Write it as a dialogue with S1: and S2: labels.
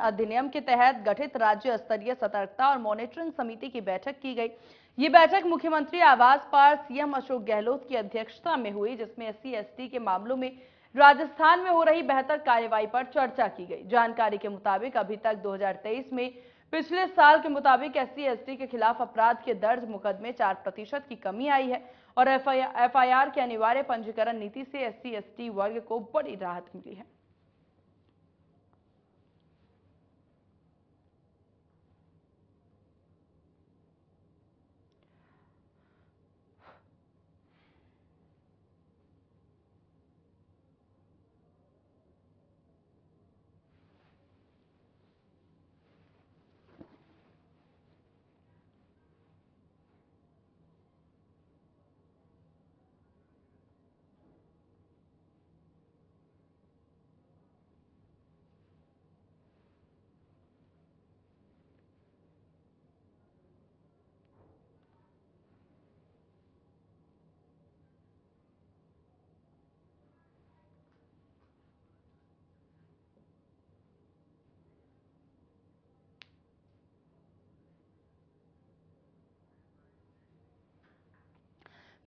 S1: अधिनियम के तहत गठित राज्य स्तरीय सतर्कता और मॉनिटरिंग समिति की बैठक की गई ये बैठक मुख्यमंत्री आवास पर सीएम अशोक गहलोत की अध्यक्षता में हुई जिसमें एस सी के मामलों में राजस्थान में हो रही बेहतर कार्यवाही पर चर्चा की गई जानकारी के मुताबिक अभी तक 2023 में पिछले साल के मुताबिक एस सी के खिलाफ अपराध के दर्ज मुकदमे चार प्रतिशत की कमी आई है और एफ आई आर के अनिवार्य पंजीकरण नीति से एस सी वर्ग को बड़ी राहत मिली है